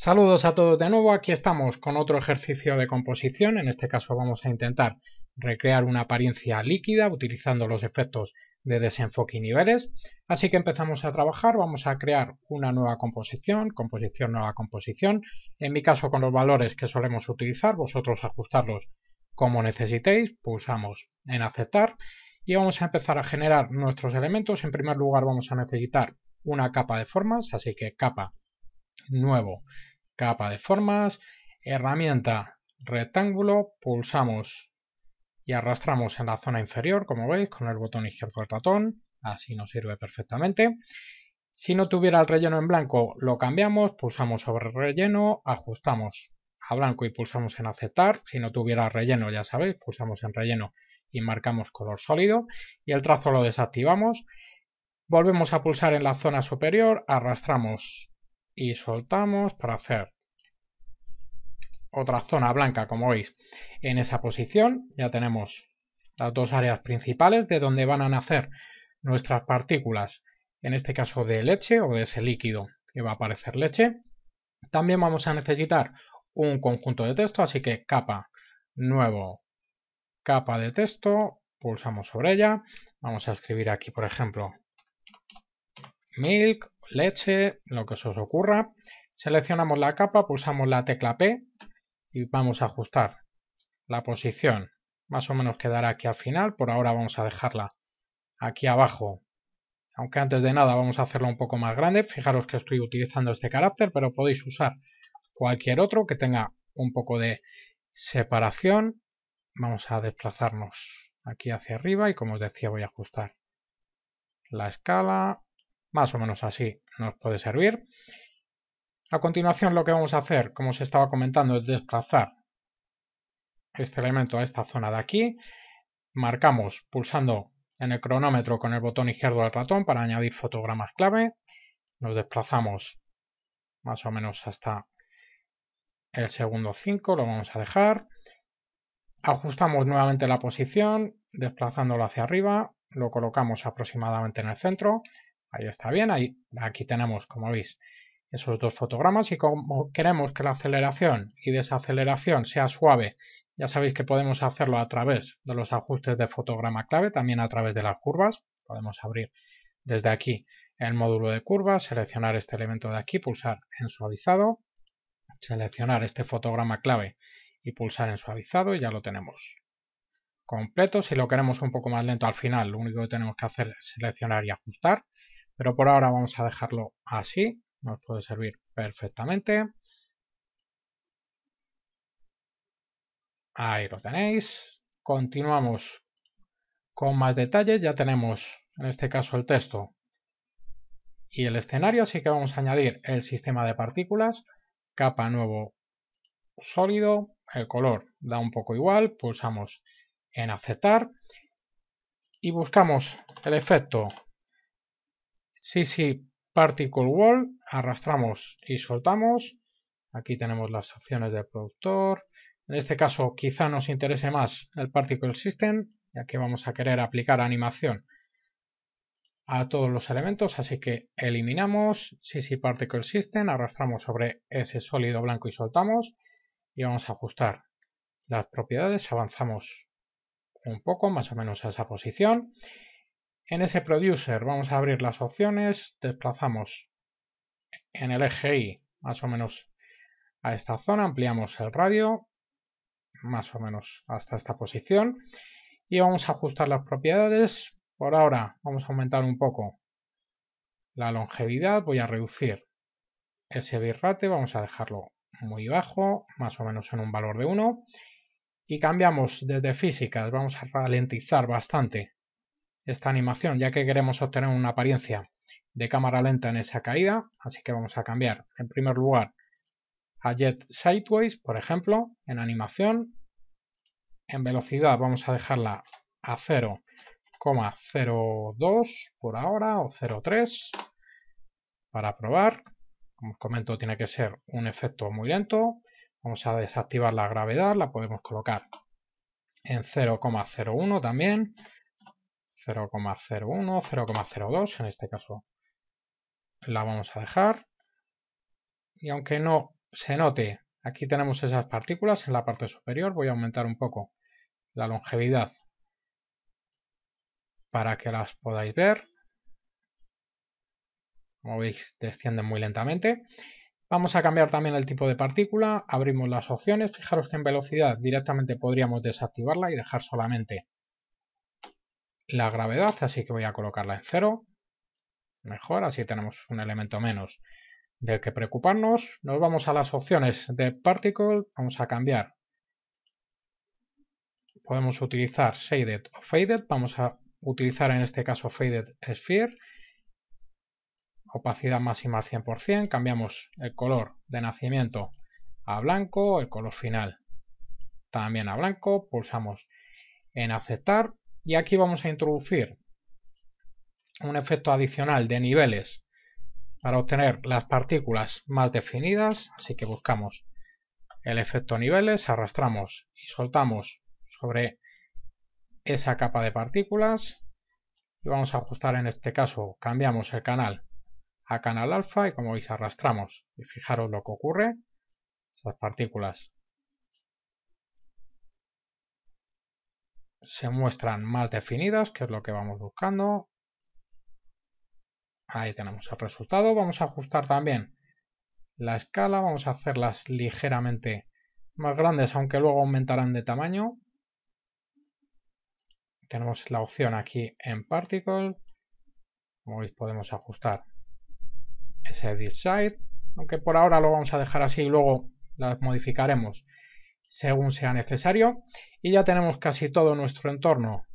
Saludos a todos de nuevo, aquí estamos con otro ejercicio de composición, en este caso vamos a intentar recrear una apariencia líquida utilizando los efectos de desenfoque y niveles, así que empezamos a trabajar, vamos a crear una nueva composición, composición, nueva composición, en mi caso con los valores que solemos utilizar, vosotros ajustarlos como necesitéis, pulsamos en aceptar y vamos a empezar a generar nuestros elementos, en primer lugar vamos a necesitar una capa de formas, así que capa nuevo, capa de formas, herramienta, rectángulo, pulsamos y arrastramos en la zona inferior, como veis, con el botón izquierdo del ratón, así nos sirve perfectamente. Si no tuviera el relleno en blanco, lo cambiamos, pulsamos sobre relleno, ajustamos a blanco y pulsamos en aceptar. Si no tuviera relleno, ya sabéis, pulsamos en relleno y marcamos color sólido. Y el trazo lo desactivamos. Volvemos a pulsar en la zona superior, arrastramos y soltamos para hacer otra zona blanca, como veis. En esa posición ya tenemos las dos áreas principales de donde van a nacer nuestras partículas, en este caso de leche o de ese líquido que va a aparecer leche. También vamos a necesitar un conjunto de texto, así que capa, nuevo, capa de texto, pulsamos sobre ella, vamos a escribir aquí, por ejemplo, milk leche, lo que os ocurra. Seleccionamos la capa, pulsamos la tecla P y vamos a ajustar la posición. Más o menos quedará aquí al final, por ahora vamos a dejarla aquí abajo. Aunque antes de nada vamos a hacerlo un poco más grande. Fijaros que estoy utilizando este carácter, pero podéis usar cualquier otro que tenga un poco de separación. Vamos a desplazarnos aquí hacia arriba y como os decía voy a ajustar la escala, más o menos así nos puede servir. A continuación lo que vamos a hacer, como os estaba comentando, es desplazar este elemento a esta zona de aquí. Marcamos pulsando en el cronómetro con el botón izquierdo del ratón para añadir fotogramas clave. Nos desplazamos más o menos hasta el segundo 5, lo vamos a dejar. Ajustamos nuevamente la posición, desplazándolo hacia arriba, lo colocamos aproximadamente en el centro. Ahí está bien, ahí, aquí tenemos, como veis, esos dos fotogramas y como queremos que la aceleración y desaceleración sea suave, ya sabéis que podemos hacerlo a través de los ajustes de fotograma clave, también a través de las curvas. Podemos abrir desde aquí el módulo de curvas, seleccionar este elemento de aquí, pulsar en suavizado, seleccionar este fotograma clave y pulsar en suavizado y ya lo tenemos completo. Si lo queremos un poco más lento al final, lo único que tenemos que hacer es seleccionar y ajustar. Pero por ahora vamos a dejarlo así, nos puede servir perfectamente. Ahí lo tenéis. Continuamos con más detalles. Ya tenemos, en este caso, el texto y el escenario. Así que vamos a añadir el sistema de partículas, capa nuevo sólido, el color da un poco igual, pulsamos en aceptar y buscamos el efecto CC Particle Wall, arrastramos y soltamos. Aquí tenemos las opciones del productor. En este caso quizá nos interese más el Particle System, ya que vamos a querer aplicar animación a todos los elementos, así que eliminamos CC Particle System, arrastramos sobre ese sólido blanco y soltamos. Y vamos a ajustar las propiedades, avanzamos un poco, más o menos a esa posición. En ese producer vamos a abrir las opciones, desplazamos en el eje Y más o menos a esta zona, ampliamos el radio más o menos hasta esta posición y vamos a ajustar las propiedades. Por ahora vamos a aumentar un poco la longevidad, voy a reducir ese birrate. vamos a dejarlo muy bajo, más o menos en un valor de 1 y cambiamos desde físicas, vamos a ralentizar bastante esta animación, ya que queremos obtener una apariencia de cámara lenta en esa caída, así que vamos a cambiar en primer lugar a Jet Sideways, por ejemplo, en animación. En velocidad vamos a dejarla a 0,02 por ahora o 0,3 para probar. Como os comento, tiene que ser un efecto muy lento. Vamos a desactivar la gravedad, la podemos colocar en 0,01 también. 0,01, 0,02, en este caso la vamos a dejar. Y aunque no se note, aquí tenemos esas partículas en la parte superior, voy a aumentar un poco la longevidad para que las podáis ver. Como veis, descienden muy lentamente. Vamos a cambiar también el tipo de partícula, abrimos las opciones, fijaros que en velocidad directamente podríamos desactivarla y dejar solamente la gravedad, así que voy a colocarla en cero. Mejor, así tenemos un elemento menos del que preocuparnos. Nos vamos a las opciones de Particle, vamos a cambiar. Podemos utilizar Shaded o Faded, vamos a utilizar en este caso Faded Sphere. Opacidad máxima 100%, cambiamos el color de nacimiento a blanco, el color final también a blanco, pulsamos en aceptar, y aquí vamos a introducir un efecto adicional de niveles para obtener las partículas más definidas. Así que buscamos el efecto niveles, arrastramos y soltamos sobre esa capa de partículas. Y vamos a ajustar en este caso, cambiamos el canal a canal alfa y como veis arrastramos. Y fijaros lo que ocurre. Esas partículas se muestran más definidas, que es lo que vamos buscando. Ahí tenemos el resultado. Vamos a ajustar también la escala, vamos a hacerlas ligeramente más grandes, aunque luego aumentarán de tamaño. Tenemos la opción aquí en Particle. Como veis podemos ajustar ese Edit aunque por ahora lo vamos a dejar así y luego las modificaremos según sea necesario. Y ya tenemos casi todo nuestro entorno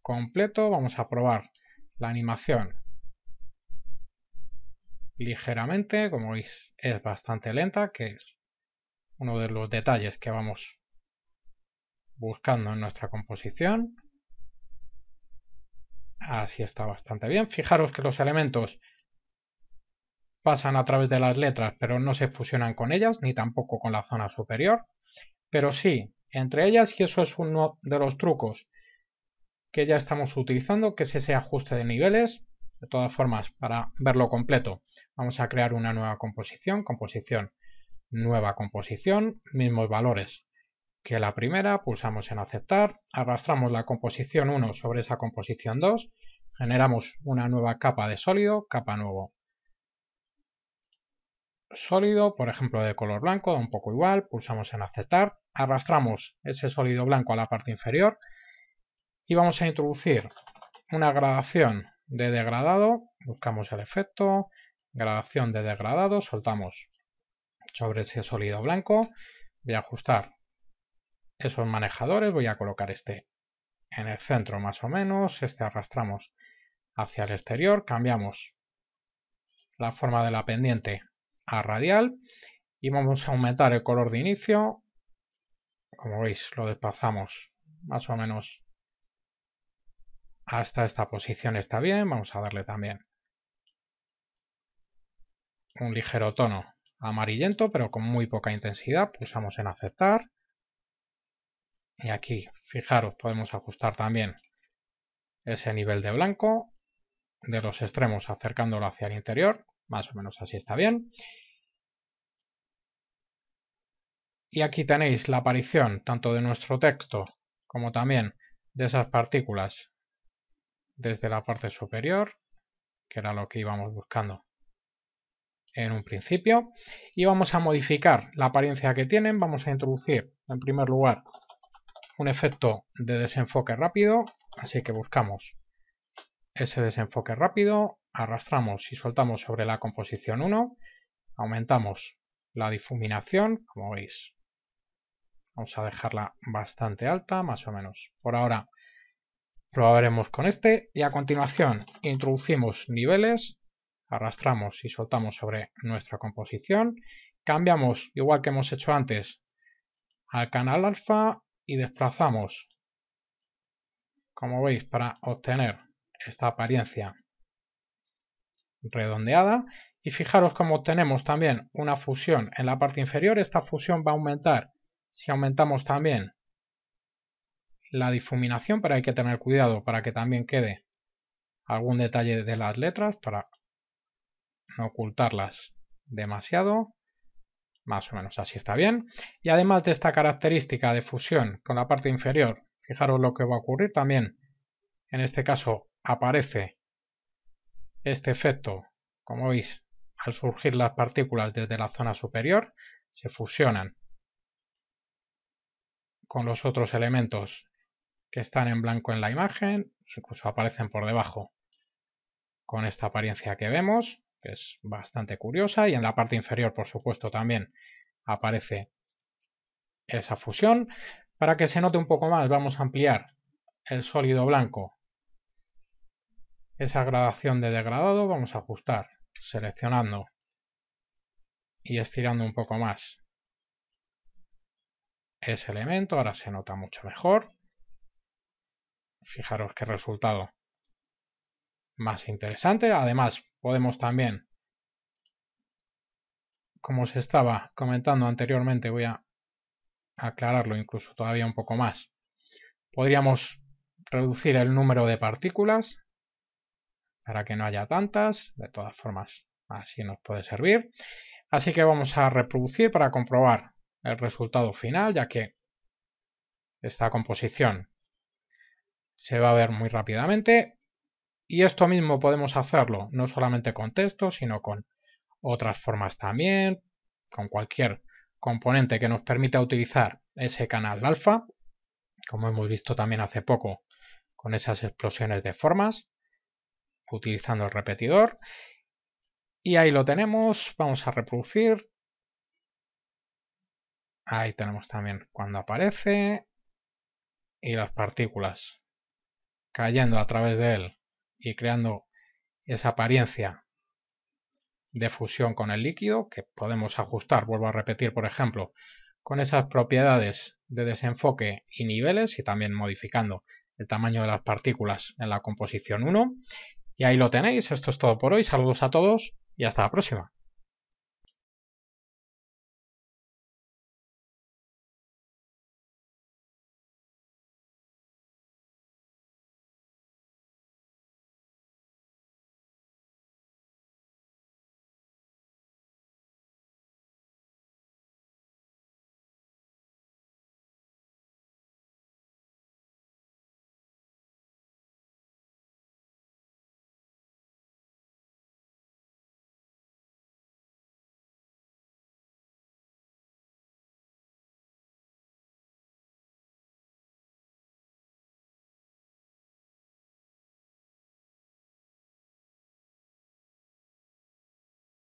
completo. Vamos a probar la animación ligeramente, como veis es bastante lenta, que es uno de los detalles que vamos buscando en nuestra composición. Así está bastante bien. Fijaros que los elementos pasan a través de las letras, pero no se fusionan con ellas, ni tampoco con la zona superior, pero sí, entre ellas, y eso es uno de los trucos que ya estamos utilizando, que es ese ajuste de niveles, de todas formas, para verlo completo, vamos a crear una nueva composición, composición, nueva composición, mismos valores que la primera, pulsamos en aceptar, arrastramos la composición 1 sobre esa composición 2, generamos una nueva capa de sólido, capa nuevo sólido, por ejemplo de color blanco, da un poco igual, pulsamos en aceptar, arrastramos ese sólido blanco a la parte inferior y vamos a introducir una gradación de degradado, buscamos el efecto, gradación de degradado, soltamos sobre ese sólido blanco, voy a ajustar esos manejadores, voy a colocar este en el centro más o menos, este arrastramos hacia el exterior, cambiamos la forma de la pendiente a radial y vamos a aumentar el color de inicio. Como veis, lo desplazamos más o menos hasta esta posición está bien. Vamos a darle también un ligero tono amarillento, pero con muy poca intensidad. Pulsamos en aceptar. Y aquí, fijaros, podemos ajustar también ese nivel de blanco de los extremos acercándolo hacia el interior. Más o menos así está bien. Y aquí tenéis la aparición tanto de nuestro texto como también de esas partículas desde la parte superior, que era lo que íbamos buscando en un principio. Y vamos a modificar la apariencia que tienen. Vamos a introducir, en primer lugar, un efecto de desenfoque rápido. Así que buscamos ese desenfoque rápido arrastramos y soltamos sobre la composición 1, aumentamos la difuminación, como veis. Vamos a dejarla bastante alta, más o menos. Por ahora probaremos con este y a continuación introducimos niveles, arrastramos y soltamos sobre nuestra composición, cambiamos, igual que hemos hecho antes, al canal alfa y desplazamos, como veis, para obtener esta apariencia redondeada y fijaros como tenemos también una fusión en la parte inferior, esta fusión va a aumentar si aumentamos también la difuminación, pero hay que tener cuidado para que también quede algún detalle de las letras para no ocultarlas demasiado. Más o menos así está bien. Y además de esta característica de fusión con la parte inferior, fijaros lo que va a ocurrir también. En este caso aparece este efecto, como veis, al surgir las partículas desde la zona superior, se fusionan con los otros elementos que están en blanco en la imagen, incluso aparecen por debajo con esta apariencia que vemos, que es bastante curiosa, y en la parte inferior, por supuesto, también aparece esa fusión. Para que se note un poco más, vamos a ampliar el sólido blanco esa gradación de degradado vamos a ajustar seleccionando y estirando un poco más ese elemento. Ahora se nota mucho mejor. Fijaros qué resultado más interesante. Además, podemos también, como os estaba comentando anteriormente, voy a aclararlo incluso todavía un poco más. Podríamos reducir el número de partículas para que no haya tantas. De todas formas, así nos puede servir. Así que vamos a reproducir para comprobar el resultado final, ya que esta composición se va a ver muy rápidamente. Y esto mismo podemos hacerlo no solamente con texto, sino con otras formas también, con cualquier componente que nos permita utilizar ese canal alfa, como hemos visto también hace poco con esas explosiones de formas utilizando el repetidor. Y ahí lo tenemos, vamos a reproducir. Ahí tenemos también cuando aparece y las partículas cayendo a través de él y creando esa apariencia de fusión con el líquido que podemos ajustar, vuelvo a repetir por ejemplo, con esas propiedades de desenfoque y niveles y también modificando el tamaño de las partículas en la composición 1 y ahí lo tenéis, esto es todo por hoy, saludos a todos y hasta la próxima.